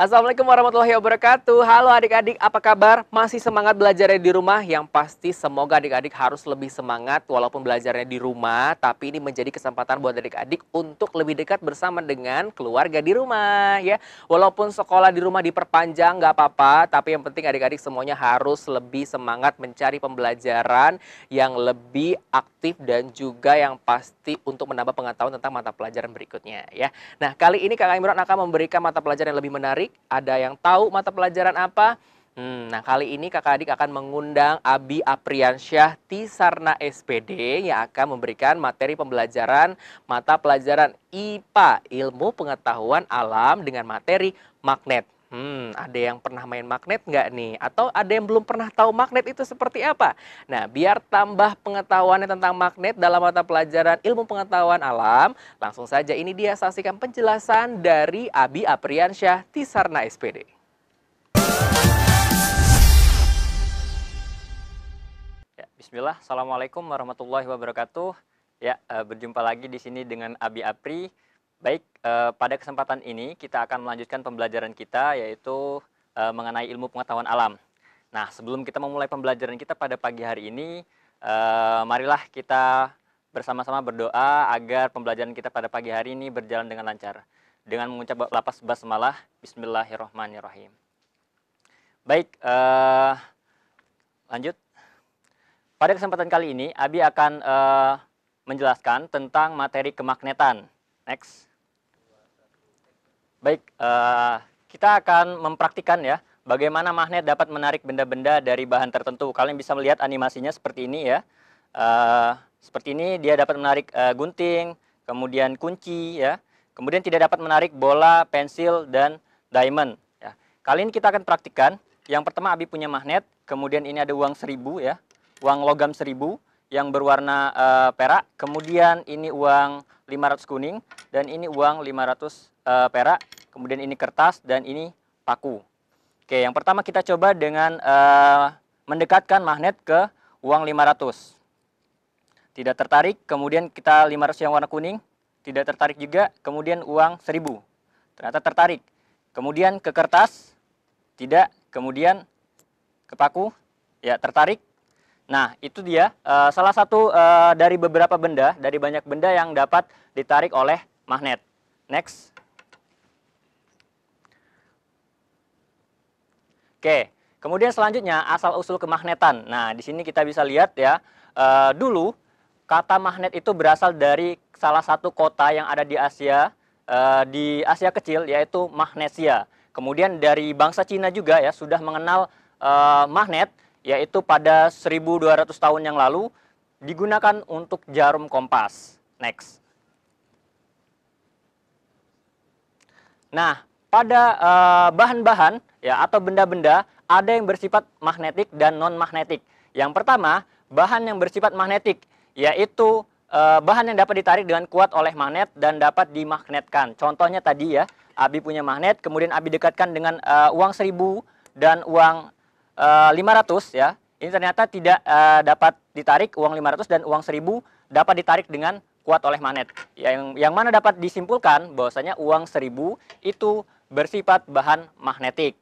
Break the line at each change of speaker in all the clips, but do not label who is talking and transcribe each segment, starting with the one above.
Assalamualaikum warahmatullahi wabarakatuh. Halo adik-adik, apa kabar? Masih semangat belajarnya di rumah? Yang pasti semoga adik-adik harus lebih semangat walaupun belajarnya di rumah, tapi ini menjadi kesempatan buat adik-adik untuk lebih dekat bersama dengan keluarga di rumah ya. Walaupun sekolah di rumah diperpanjang nggak apa-apa, tapi yang penting adik-adik semuanya harus lebih semangat mencari pembelajaran yang lebih aktif dan juga yang pasti untuk menambah pengetahuan tentang mata pelajaran berikutnya ya. Nah, kali ini Kak Imron akan memberikan mata pelajaran yang lebih menarik adik ada yang tahu mata pelajaran apa? Hmm, nah kali ini kakak adik akan mengundang Abi Apriansyah Tisarna SPD yang akan memberikan materi pembelajaran mata pelajaran IPA, Ilmu Pengetahuan Alam dengan materi magnet. Hmm, ada yang pernah main magnet nggak nih? Atau ada yang belum pernah tahu magnet itu seperti apa? Nah, biar tambah pengetahuannya tentang magnet dalam mata pelajaran ilmu pengetahuan alam, langsung saja ini dia saksikan penjelasan dari Abi Apriansyah Tisarna SPD.
Ya, Bismillah, Assalamualaikum warahmatullahi wabarakatuh. Ya, eh, berjumpa lagi di sini dengan Abi Apri Baik, eh, pada kesempatan ini kita akan melanjutkan pembelajaran kita yaitu eh, mengenai ilmu pengetahuan alam. Nah, sebelum kita memulai pembelajaran kita pada pagi hari ini, eh, marilah kita bersama-sama berdoa agar pembelajaran kita pada pagi hari ini berjalan dengan lancar. Dengan mengucap lapas basmalah, Bismillahirrohmanirrohim. Baik, eh, lanjut. Pada kesempatan kali ini, Abi akan eh, menjelaskan tentang materi kemagnetan. Next. Baik, uh, kita akan mempraktikkan ya bagaimana magnet dapat menarik benda-benda dari bahan tertentu. Kalian bisa melihat animasinya seperti ini ya. Uh, seperti ini dia dapat menarik uh, gunting, kemudian kunci ya. Kemudian tidak dapat menarik bola, pensil dan diamond ya. Kali ini kita akan praktikkan. Yang pertama Abi punya magnet, kemudian ini ada uang seribu ya. Uang logam seribu yang berwarna uh, perak, kemudian ini uang 500 kuning dan ini uang 500 uh, perak kemudian ini kertas dan ini paku. Oke, yang pertama kita coba dengan uh, mendekatkan magnet ke uang 500. Tidak tertarik, kemudian kita 500 yang warna kuning, tidak tertarik juga, kemudian uang 1000. Ternyata tertarik. Kemudian ke kertas, tidak, kemudian ke paku, ya tertarik. Nah, itu dia uh, salah satu uh, dari beberapa benda, dari banyak benda yang dapat ditarik oleh magnet. Next. Oke, kemudian selanjutnya asal usul kemagnetan. Nah, di sini kita bisa lihat ya, e, dulu kata magnet itu berasal dari salah satu kota yang ada di Asia e, di Asia kecil yaitu Magnesia. Kemudian dari bangsa Cina juga ya sudah mengenal e, magnet yaitu pada 1200 tahun yang lalu digunakan untuk jarum kompas. Next. Nah, pada bahan-bahan ya atau benda-benda ada yang bersifat magnetik dan non magnetik. Yang pertama, bahan yang bersifat magnetik yaitu e, bahan yang dapat ditarik dengan kuat oleh magnet dan dapat dimagnetkan. Contohnya tadi ya, Abi punya magnet, kemudian Abi dekatkan dengan e, uang seribu dan uang e, eh, 500 ya. Ini ternyata tidak e, dapat ditarik uang 500 dan uang seribu dapat ditarik dengan kuat oleh magnet. Yang yang mana dapat disimpulkan bahwasanya uang seribu itu bersifat bahan magnetik.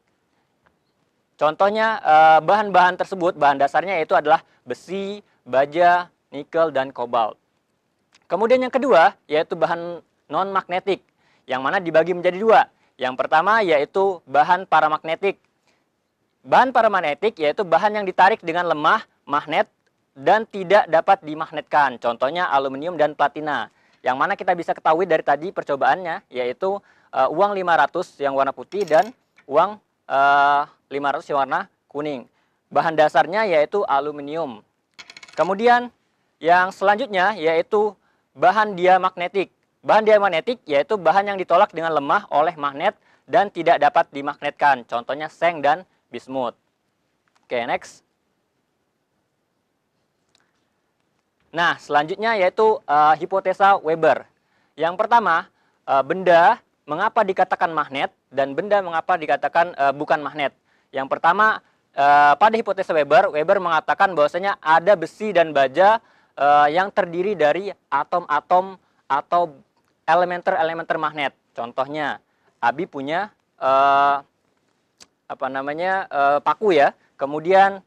Contohnya eh, bahan-bahan tersebut, bahan dasarnya yaitu adalah besi, baja, nikel, dan kobalt. Kemudian yang kedua yaitu bahan non-magnetik, yang mana dibagi menjadi dua. Yang pertama yaitu bahan paramagnetik. Bahan paramagnetik yaitu bahan yang ditarik dengan lemah, magnet, dan tidak dapat dimagnetkan. Contohnya aluminium dan platina. Yang mana kita bisa ketahui dari tadi percobaannya yaitu uh, uang 500 yang warna putih dan uang uh, 500 warna kuning. Bahan dasarnya yaitu aluminium. Kemudian yang selanjutnya yaitu bahan diamagnetik. Bahan diamagnetik yaitu bahan yang ditolak dengan lemah oleh magnet dan tidak dapat dimagnetkan. Contohnya seng dan bismut. Oke, next. Nah, selanjutnya yaitu uh, hipotesa Weber. Yang pertama, uh, benda mengapa dikatakan magnet dan benda mengapa dikatakan uh, bukan magnet. Yang pertama, eh, pada hipotesa Weber, Weber mengatakan bahwasanya ada besi dan baja eh, yang terdiri dari atom-atom atau elementer-elementer magnet. Contohnya, Abi punya eh, apa namanya eh, paku ya. Kemudian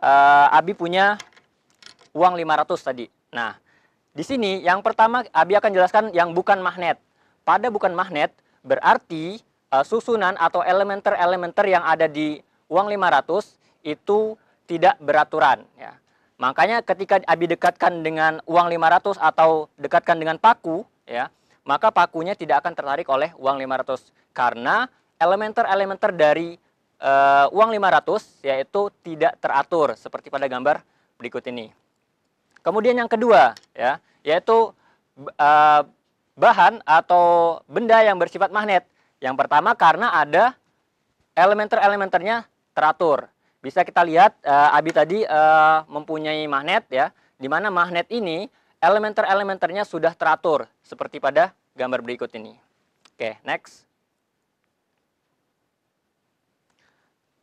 eh, Abi punya uang 500 tadi. Nah, di sini yang pertama Abi akan jelaskan yang bukan magnet. Pada bukan magnet berarti Eh, susunan atau elementer-elementer yang ada di uang 500 itu tidak beraturan ya. Makanya ketika Abi dekatkan dengan uang 500 atau dekatkan dengan paku ya, maka pakunya tidak akan tertarik oleh uang 500 karena elementer-elementer dari uh, uang 500 yaitu tidak teratur seperti pada gambar berikut ini. Kemudian yang kedua ya, yaitu uh, bahan atau benda yang bersifat magnet. Yang pertama karena ada elementer-elementernya teratur. Bisa kita lihat uh, Abi tadi uh, mempunyai magnet ya, di mana magnet ini elementer-elementernya sudah teratur seperti pada gambar berikut ini. Oke, okay, next.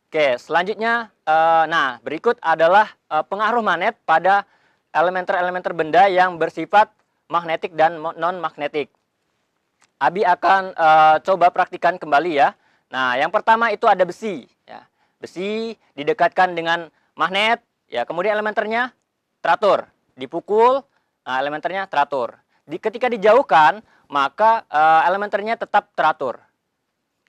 Oke, selanjutnya, uh, nah berikut adalah uh, pengaruh magnet pada elementer-elementer benda yang bersifat magnetik dan non-magnetik. Abi akan uh, coba praktikan kembali ya. Nah, yang pertama itu ada besi. Ya. Besi didekatkan dengan magnet, ya. Kemudian elementernya teratur, dipukul, nah, elementernya teratur. Di, ketika dijauhkan, maka uh, elementernya tetap teratur.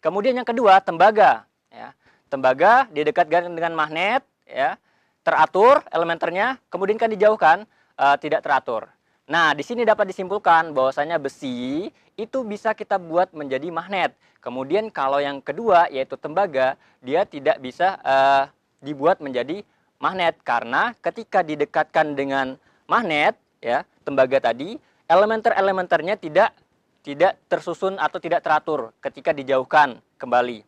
Kemudian yang kedua tembaga, ya. Tembaga didekatkan dengan magnet, ya. Teratur elementernya, kemudian kan dijauhkan uh, tidak teratur. Nah, di sini dapat disimpulkan bahwasanya besi itu bisa kita buat menjadi magnet. Kemudian kalau yang kedua yaitu tembaga, dia tidak bisa uh, dibuat menjadi magnet karena ketika didekatkan dengan magnet ya, tembaga tadi, elementer-elementernya tidak tidak tersusun atau tidak teratur ketika dijauhkan kembali.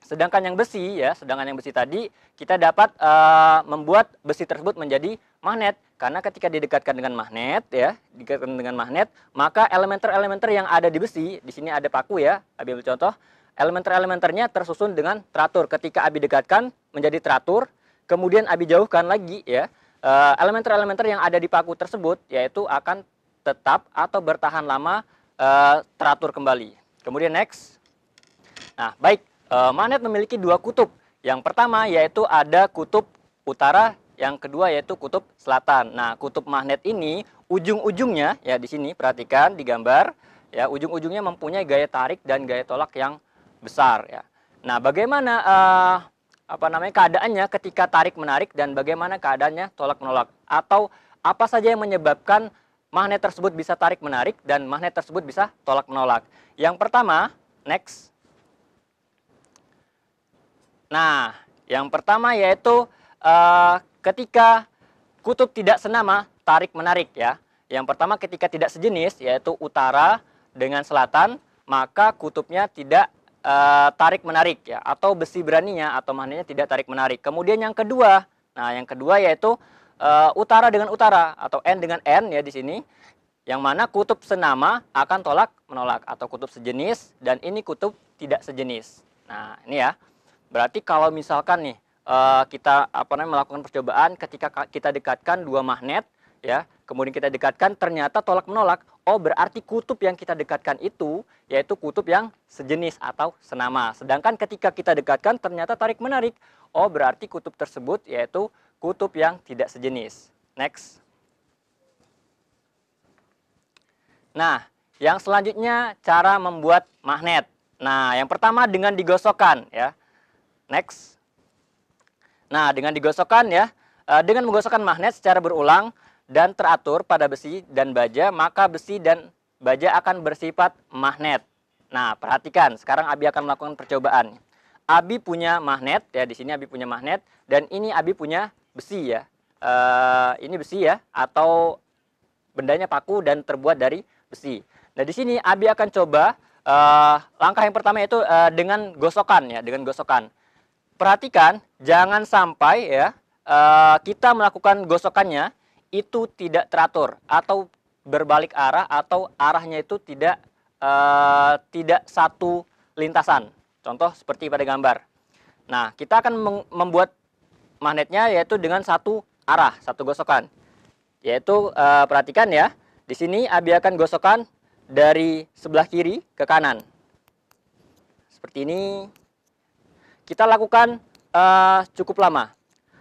Sedangkan yang besi ya, sedangkan yang besi tadi kita dapat uh, membuat besi tersebut menjadi magnet karena ketika didekatkan dengan magnet ya didekatkan dengan magnet maka elementer-elementer yang ada di besi di sini ada paku ya abi ambil contoh elementer-elementernya tersusun dengan teratur ketika abi dekatkan menjadi teratur kemudian abi jauhkan lagi ya eh, elementer-elementer yang ada di paku tersebut yaitu akan tetap atau bertahan lama eh, teratur kembali kemudian next nah baik eh, magnet memiliki dua kutub yang pertama yaitu ada kutub utara yang kedua yaitu kutub selatan. Nah, kutub magnet ini ujung-ujungnya ya di sini perhatikan di gambar ya ujung-ujungnya mempunyai gaya tarik dan gaya tolak yang besar ya. Nah, bagaimana uh, apa namanya keadaannya ketika tarik menarik dan bagaimana keadaannya tolak menolak atau apa saja yang menyebabkan magnet tersebut bisa tarik menarik dan magnet tersebut bisa tolak menolak. Yang pertama, next. Nah, yang pertama yaitu uh, ketika kutub tidak senama tarik menarik ya. Yang pertama ketika tidak sejenis yaitu utara dengan selatan maka kutubnya tidak e, tarik menarik ya atau besi beraninya atau magnetnya tidak tarik menarik. Kemudian yang kedua, nah yang kedua yaitu e, utara dengan utara atau n dengan n ya di sini yang mana kutub senama akan tolak menolak atau kutub sejenis dan ini kutub tidak sejenis. Nah, ini ya. Berarti kalau misalkan nih uh, kita apa namanya melakukan percobaan ketika kita dekatkan dua magnet ya kemudian kita dekatkan ternyata tolak menolak oh berarti kutub yang kita dekatkan itu yaitu kutub yang sejenis atau senama sedangkan ketika kita dekatkan ternyata tarik menarik oh berarti kutub tersebut yaitu kutub yang tidak sejenis next nah yang selanjutnya cara membuat magnet nah yang pertama dengan digosokkan ya next Nah, dengan digosokkan ya, eh, dengan menggosokkan magnet secara berulang dan teratur pada besi dan baja, maka besi dan baja akan bersifat magnet. Nah, perhatikan, sekarang Abi akan melakukan percobaan. Abi punya magnet, ya di sini Abi punya magnet, dan ini Abi punya besi ya. E, ini besi ya, atau bendanya paku dan terbuat dari besi. Nah, di sini Abi akan coba e, langkah yang pertama yaitu e, dengan gosokan ya, dengan gosokan. Perhatikan, jangan sampai ya uh, kita melakukan gosokannya itu tidak teratur atau berbalik arah atau arahnya itu tidak uh, tidak satu lintasan. Contoh seperti pada gambar. Nah, kita akan membuat magnetnya yaitu dengan satu arah, satu gosokan. Yaitu uh, perhatikan ya, di sini Abi akan gosokan dari sebelah kiri ke kanan. Seperti ini, kita lakukan uh, cukup lama.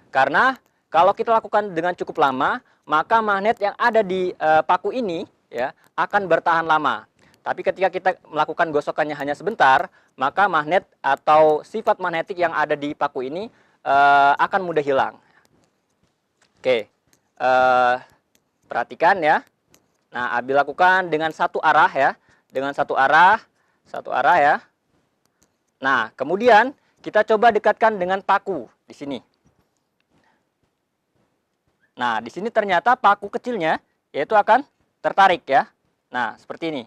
Karena kalau kita lakukan dengan cukup lama, maka magnet yang ada di uh, paku ini ya akan bertahan lama. Tapi ketika kita melakukan gosokannya hanya sebentar, maka magnet atau sifat magnetik yang ada di paku ini uh, akan mudah hilang. Oke, uh, perhatikan ya. Nah, Abi lakukan dengan satu arah ya, dengan satu arah, satu arah ya. Nah, kemudian kita coba dekatkan dengan paku di sini. Nah, di sini ternyata paku kecilnya yaitu akan tertarik ya. Nah, seperti ini.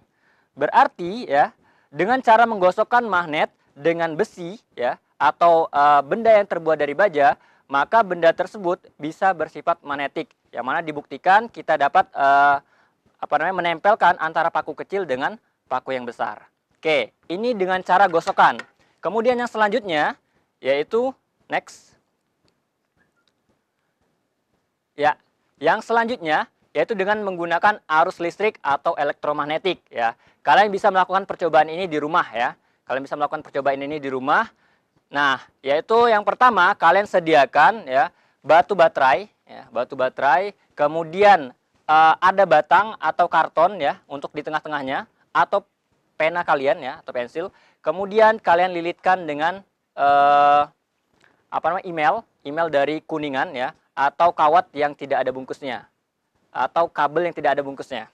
Berarti ya, dengan cara menggosokkan magnet dengan besi ya atau e, benda yang terbuat dari baja, maka benda tersebut bisa bersifat magnetik. Yang mana dibuktikan kita dapat e, apa namanya menempelkan antara paku kecil dengan paku yang besar. Oke, ini dengan cara gosokan. Kemudian yang selanjutnya yaitu next. Ya, yang selanjutnya yaitu dengan menggunakan arus listrik atau elektromagnetik ya. Kalian bisa melakukan percobaan ini di rumah ya. Kalian bisa melakukan percobaan ini di rumah. Nah, yaitu yang pertama kalian sediakan ya batu baterai ya, batu baterai, kemudian e, ada batang atau karton ya untuk di tengah-tengahnya atau pena kalian ya atau pensil. Kemudian kalian lilitkan dengan eh, apa namanya email, email dari kuningan ya atau kawat yang tidak ada bungkusnya atau kabel yang tidak ada bungkusnya.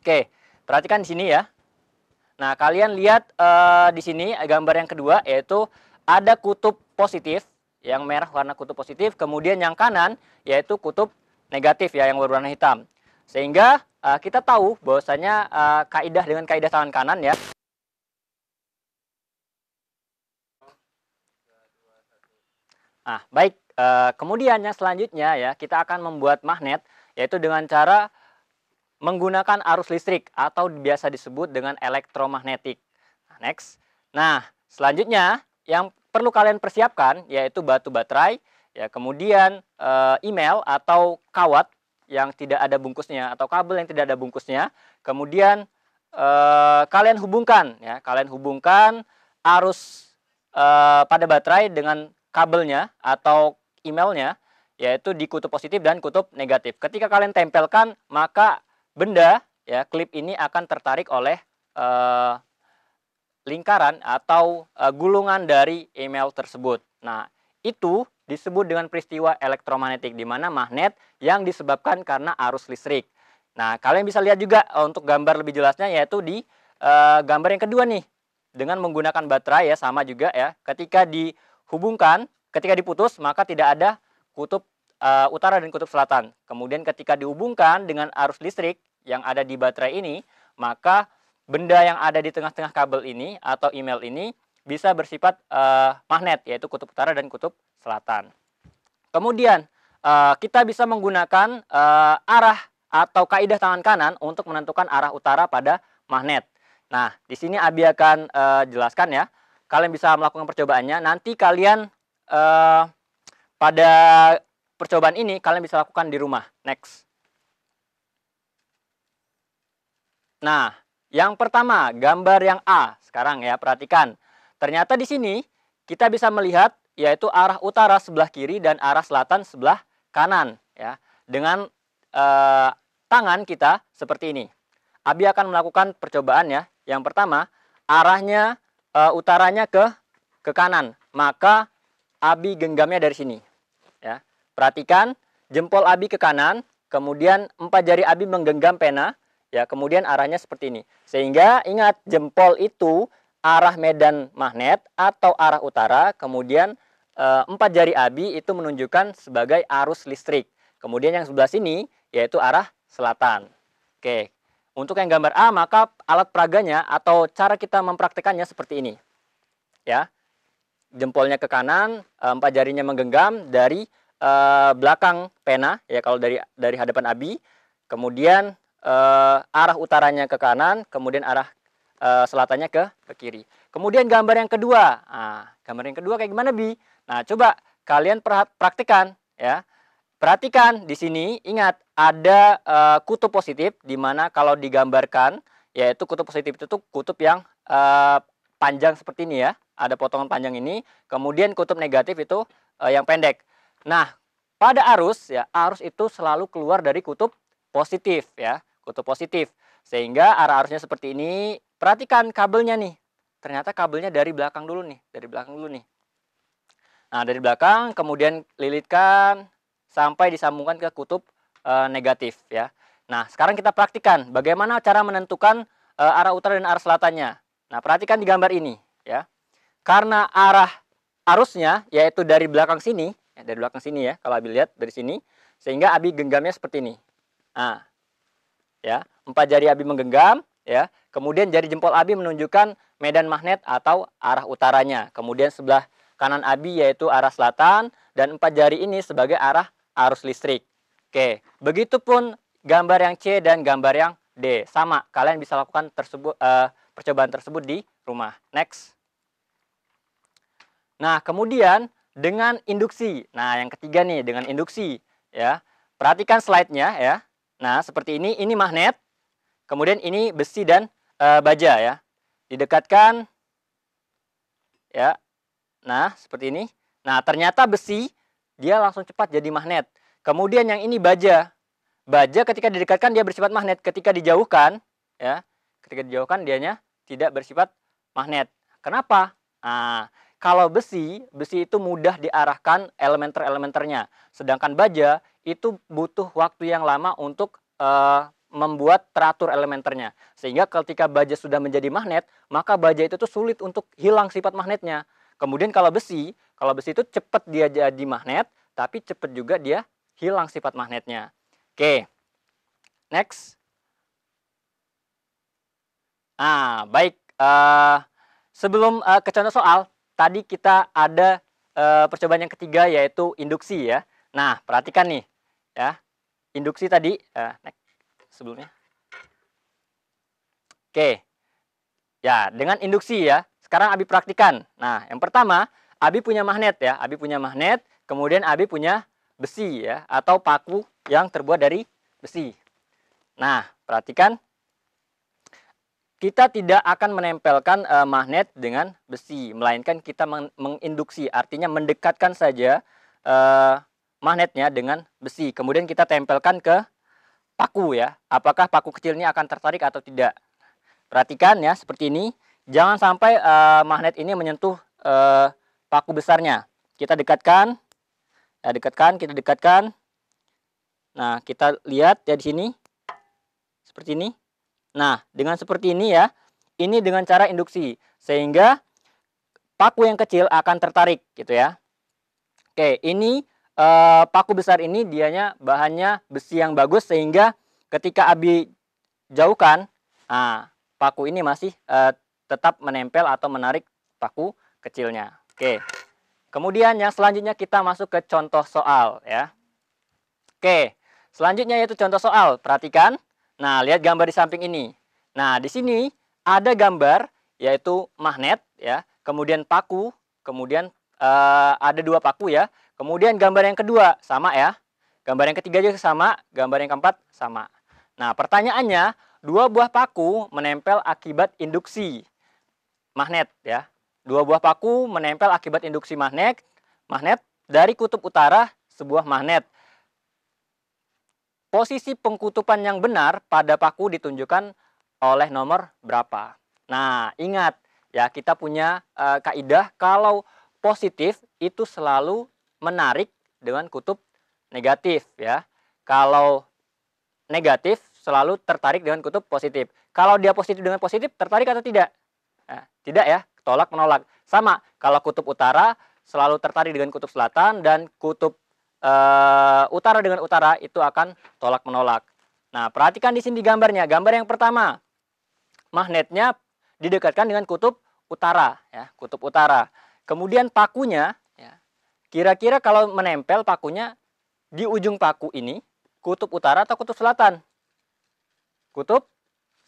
Oke, perhatikan di sini ya. Nah, kalian lihat eh, di sini gambar yang kedua yaitu ada kutub positif yang merah warna kutub positif, kemudian yang kanan yaitu kutub negatif ya yang berwarna hitam. Sehingga Eh, kita tahu bahwasanya uh, kaidah dengan kaidah tangan kanan ya. Nah, baik. Uh, kemudian yang selanjutnya ya, kita akan membuat magnet yaitu dengan cara menggunakan arus listrik atau biasa disebut dengan elektromagnetik. Nah, next. Nah, selanjutnya yang perlu kalian persiapkan yaitu batu baterai, ya kemudian e, email atau kawat yang tidak ada bungkusnya atau kabel yang tidak ada bungkusnya. Kemudian eh, kalian hubungkan ya, kalian hubungkan arus eh, pada baterai dengan kabelnya atau emailnya yaitu di kutub positif dan kutub negatif. Ketika kalian tempelkan maka benda ya klip ini akan tertarik oleh eh, lingkaran atau e, gulungan dari email tersebut. Nah, itu disebut dengan peristiwa elektromagnetik di mana magnet yang disebabkan karena arus listrik. Nah, kalian bisa lihat juga eh, untuk gambar lebih jelasnya yaitu di e, gambar yang kedua nih dengan menggunakan baterai ya sama juga ya. Ketika dihubungkan, ketika diputus maka tidak ada kutub e, utara dan kutub selatan. Kemudian ketika dihubungkan dengan arus listrik yang ada di baterai ini, maka benda yang ada di tengah-tengah kabel ini atau email ini bisa bersifat e, magnet yaitu kutub utara dan kutub selatan. Kemudian eh, kita bisa menggunakan eh, arah atau kaidah tangan kanan untuk menentukan arah utara pada magnet. Nah, di sini Abi akan eh, jelaskan ya. Kalian bisa melakukan percobaannya. Nanti kalian pada percobaan ini kalian bisa lakukan di rumah. Next. Nah, yang pertama gambar yang A sekarang ya perhatikan. Ternyata di sini kita bisa melihat yaitu arah utara sebelah kiri dan arah selatan sebelah kanan ya. Dengan e, tangan kita seperti ini. Abi akan melakukan percobaan ya. Yang pertama, arahnya e, utaranya ke ke kanan, maka Abi genggamnya dari sini. Ya. Perhatikan jempol Abi ke kanan, kemudian empat jari Abi menggenggam pena, ya, kemudian arahnya seperti ini. Sehingga ingat jempol itu arah medan magnet atau arah utara, kemudian eh, empat jari abi itu menunjukkan sebagai arus listrik. Kemudian yang sebelah sini yaitu arah selatan. Oke, untuk yang gambar A maka alat peraganya atau cara kita mempraktekannya seperti ini. Ya, jempolnya ke kanan, eh, empat jarinya menggenggam dari eh, belakang pena ya kalau dari dari hadapan abi. Kemudian arah utaranya ke kanan, kemudian arah Eh, selatannya ke ke kiri. Kemudian gambar yang kedua. Nah, gambar yang kedua kayak gimana Bi? Nah, coba kalian praktikan ya. Perhatikan di sini, ingat ada e, kutub positif di mana kalau digambarkan yaitu kutub positif itu tuh kutub yang e, panjang seperti ini ya. Ada potongan panjang ini, kemudian kutub negatif itu e, yang pendek. Nah, pada arus ya, arus itu selalu keluar dari kutub positif ya, kutub positif. Sehingga arah-arusnya seperti ini. Perhatikan kabelnya nih. Ternyata kabelnya dari belakang dulu nih, dari belakang dulu nih. Nah, dari belakang kemudian lilitkan sampai disambungkan ke kutub e, negatif ya. Nah, sekarang kita praktikan bagaimana cara menentukan e, arah utara dan arah selatannya. Nah, perhatikan di gambar ini ya. Karena arah arusnya yaitu dari belakang sini, ya, dari belakang sini ya, kalau Abi lihat dari sini, sehingga Abi genggamnya seperti ini. Nah, ya empat jari Abi menggenggam, ya. Kemudian jari jempol Abi menunjukkan medan magnet atau arah utaranya. Kemudian sebelah kanan Abi yaitu arah selatan dan empat jari ini sebagai arah arus listrik. Oke, begitupun gambar yang C dan gambar yang D sama. Kalian bisa lakukan tersebut uh, percobaan tersebut di rumah. Next. Nah, kemudian dengan induksi. Nah, yang ketiga nih dengan induksi ya. Perhatikan slide-nya ya. Nah, seperti ini ini magnet Kemudian ini besi dan e, baja ya. Didekatkan ya. Nah, seperti ini. Nah, ternyata besi dia langsung cepat jadi magnet. Kemudian yang ini baja. Baja ketika didekatkan dia bersifat magnet, ketika dijauhkan ya, ketika dijauhkan dianya tidak bersifat magnet. Kenapa? Nah, kalau besi, besi itu mudah diarahkan elementer-elementernya. Sedangkan baja itu butuh waktu yang lama untuk e, membuat teratur elementernya. Sehingga ketika baja sudah menjadi magnet, maka baja itu tuh sulit untuk hilang sifat magnetnya. Kemudian kalau besi, kalau besi itu cepat dia jadi magnet, tapi cepat juga dia hilang sifat magnetnya. Oke, next. Ah, baik. Uh, sebelum uh, ke contoh soal, tadi kita ada uh, percobaan yang ketiga yaitu induksi ya. Nah, perhatikan nih ya. Induksi tadi, uh, next sebelumnya. Oke. Ya, dengan induksi ya. Sekarang Abi praktikan. Nah, yang pertama, Abi punya magnet ya. Abi punya magnet, kemudian Abi punya besi ya atau paku yang terbuat dari besi. Nah, perhatikan kita tidak akan menempelkan e, magnet dengan besi, melainkan kita meng menginduksi, artinya mendekatkan saja e, magnetnya dengan besi. Kemudian kita tempelkan ke paku ya. Apakah paku kecil ini akan tertarik atau tidak. Perhatikan ya seperti ini. Jangan sampai uh, magnet ini menyentuh uh, paku besarnya. Kita dekatkan. Ya, dekatkan, kita dekatkan. Nah, kita lihat ya di sini. Seperti ini. Nah, dengan seperti ini ya. Ini dengan cara induksi. Sehingga paku yang kecil akan tertarik gitu ya. Oke, ini uh, paku besar ini dianya bahannya besi yang bagus sehingga ketika abi jauhkan nah, paku ini masih uh, tetap menempel atau menarik paku kecilnya oke kemudian yang selanjutnya kita masuk ke contoh soal ya oke selanjutnya yaitu contoh soal perhatikan nah lihat gambar di samping ini nah di sini ada gambar yaitu magnet ya kemudian paku kemudian uh, ada dua paku ya Kemudian gambar yang kedua sama ya. Gambar yang ketiga juga sama, gambar yang keempat sama. Nah, pertanyaannya, dua buah paku menempel akibat induksi magnet ya. Dua buah paku menempel akibat induksi magnet, magnet dari kutub utara sebuah magnet. Posisi pengkutupan yang benar pada paku ditunjukkan oleh nomor berapa. Nah, ingat ya kita punya e, kaidah kalau positif itu selalu menarik dengan kutub negatif ya. Kalau negatif selalu tertarik dengan kutub positif. Kalau dia positif dengan positif tertarik atau tidak? Nah, tidak ya, tolak menolak. Sama kalau kutub utara selalu tertarik dengan kutub selatan dan kutub e, utara dengan utara itu akan tolak menolak. Nah, perhatikan di sini gambarnya. Gambar yang pertama, magnetnya didekatkan dengan kutub utara ya, kutub utara. Kemudian pakunya Kira-kira kalau menempel pakunya di ujung paku ini kutub utara atau kutub selatan? Kutub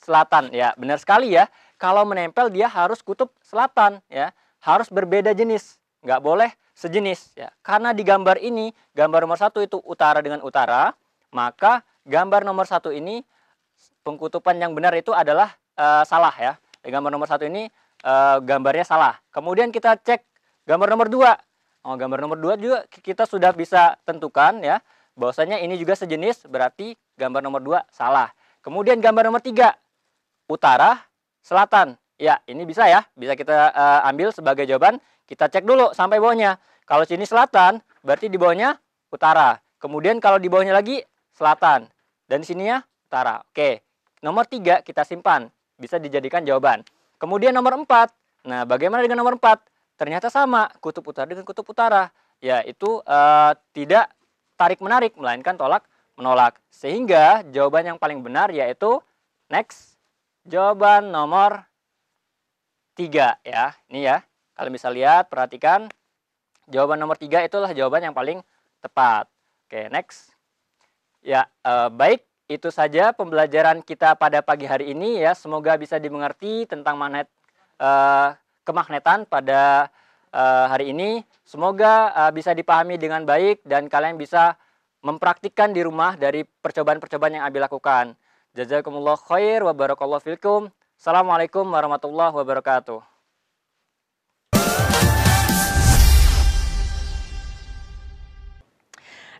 selatan ya, benar sekali ya. Kalau menempel dia harus kutub selatan ya, harus berbeda jenis, nggak boleh sejenis ya. Karena di gambar ini gambar nomor satu itu utara dengan utara, maka gambar nomor satu ini pengkutupan yang benar itu adalah e, salah ya. Di gambar nomor satu ini e, gambarnya salah. Kemudian kita cek gambar nomor dua Oh, gambar nomor 2 juga kita sudah bisa tentukan ya bahwasanya ini juga sejenis berarti gambar nomor 2 salah. Kemudian gambar nomor 3 utara selatan. Ya, ini bisa ya, bisa kita uh, ambil sebagai jawaban. Kita cek dulu sampai bawahnya. Kalau sini selatan, berarti di bawahnya utara. Kemudian kalau di bawahnya lagi selatan dan di ya, utara. Oke. Nomor 3 kita simpan, bisa dijadikan jawaban. Kemudian nomor 4. Nah, bagaimana dengan nomor 4? ternyata sama kutub utara dengan kutub utara, yaitu uh, eh, tidak tarik menarik melainkan tolak menolak. Sehingga jawaban yang paling benar yaitu next jawaban nomor tiga ya. Ini ya. Kalau bisa lihat, perhatikan jawaban nomor tiga itulah jawaban yang paling tepat. Oke, next. Ya, uh, baik itu saja pembelajaran kita pada pagi hari ini ya. Semoga bisa dimengerti tentang magnet uh, kemagnetan pada uh, hari ini. Semoga uh, bisa dipahami dengan baik dan kalian bisa mempraktikkan di rumah dari percobaan-percobaan yang Abi lakukan. Jazakumullah khair wa barakallahu fikum. Assalamualaikum warahmatullahi wabarakatuh.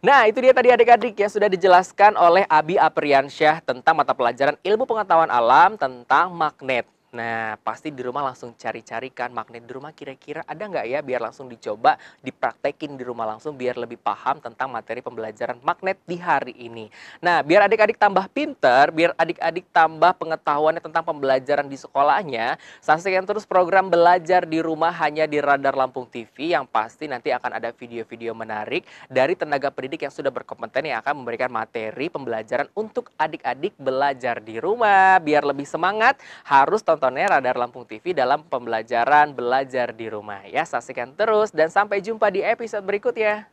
Nah, itu dia tadi adik-adik yang sudah dijelaskan oleh Abi Apriansyah tentang mata pelajaran ilmu pengetahuan alam tentang magnet. Nah, pasti di rumah langsung cari cari kan magnet di rumah kira-kira ada nggak ya biar langsung dicoba, dipraktekin di rumah langsung biar lebih paham tentang materi pembelajaran magnet di hari ini. Nah, biar adik-adik tambah pinter, biar adik-adik tambah pengetahuannya tentang pembelajaran di sekolahnya, saksikan terus program belajar di rumah hanya di Radar Lampung TV yang pasti nanti akan ada video-video menarik dari tenaga pendidik yang sudah berkompeten yang akan memberikan materi pembelajaran untuk adik-adik belajar di rumah. Biar lebih semangat, harus tonton nontonnya Radar Lampung TV dalam pembelajaran belajar di rumah. Ya, saksikan terus dan sampai jumpa di episode berikutnya.